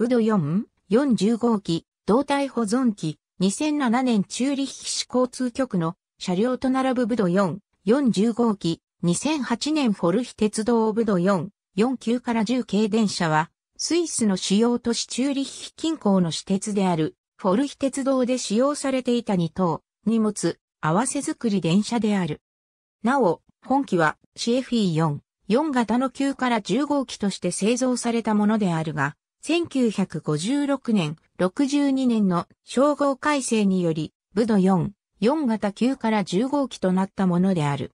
ブド4、45号機、胴体保存機、2007年チューリヒ市交通局の車両と並ぶブド4、40号機、2008年フォルヒ鉄道ブド4、49から10系電車は、スイスの主要都市チューリヒ近郊の私鉄である、フォルヒ鉄道で使用されていた2等、荷物、合わせ作り電車である。なお、本機は CFE4、4型の9から10号機として製造されたものであるが、1956年、62年の称号改正により、武道4、4型9から10号機となったものである。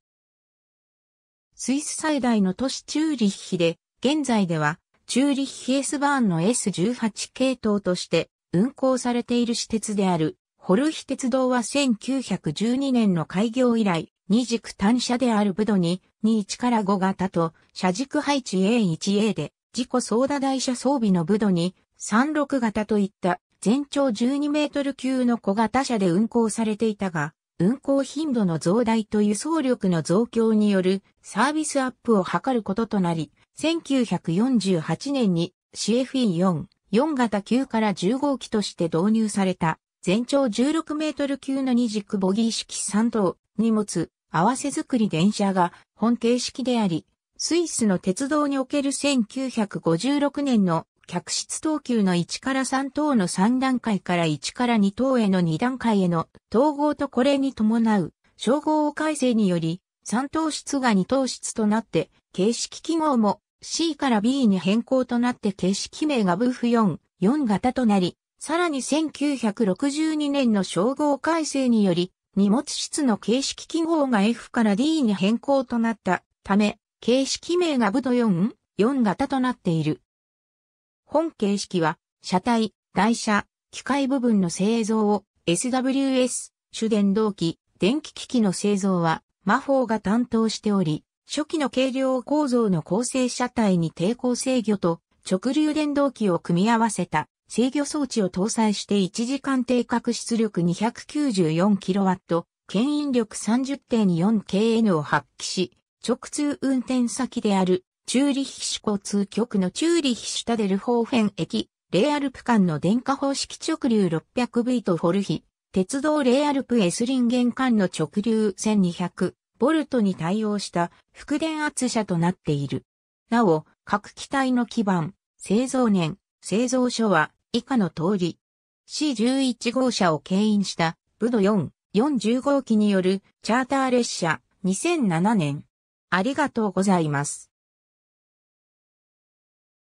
スイス最大の都市チューリッヒで、現在では、チューリッヒエスバーンの S18 系統として運行されている私鉄である、ホルヒ鉄道は1912年の開業以来、二軸単車であるブドに、2 1から5型と、車軸配置 A1A で、自己操打台車装備の武道に、36型といった全長12メートル級の小型車で運行されていたが、運行頻度の増大と輸送力の増強によるサービスアップを図ることとなり、1948年に CFE4、4型級から10号機として導入された、全長16メートル級の二軸ボギー式3等、荷物、合わせ作り電車が本形式であり、スイスの鉄道における1956年の客室等級の1から3等の3段階から1から2等への2段階への統合とこれに伴う称号を改正により3等室が2等室となって形式記号も C から B に変更となって形式名がブーフ4、4型となり、さらに1962年の称号改正により荷物室の形式記号が F から D に変更となったため、形式名がブド4、4型となっている。本形式は、車体、台車、機械部分の製造を SWS、主電動機、電気機器の製造は、魔法が担当しており、初期の軽量構造の構成車体に抵抗制御と直流電動機を組み合わせた制御装置を搭載して1時間定格出力 294kW、牽引力 30.4kN を発揮し、直通運転先である、チューリヒ市交通局のチューリヒシュタデルホーフェン駅、レイアルプ間の電化方式直流 600V とホルヒ、鉄道レイアルプエスリン間の直流 1200V に対応した副電圧車となっている。なお、各機体の基盤、製造年、製造所は以下の通り、C11 号車を牽引した、ブド4、45機によるチャーター列車、2007年、ありがとうございます。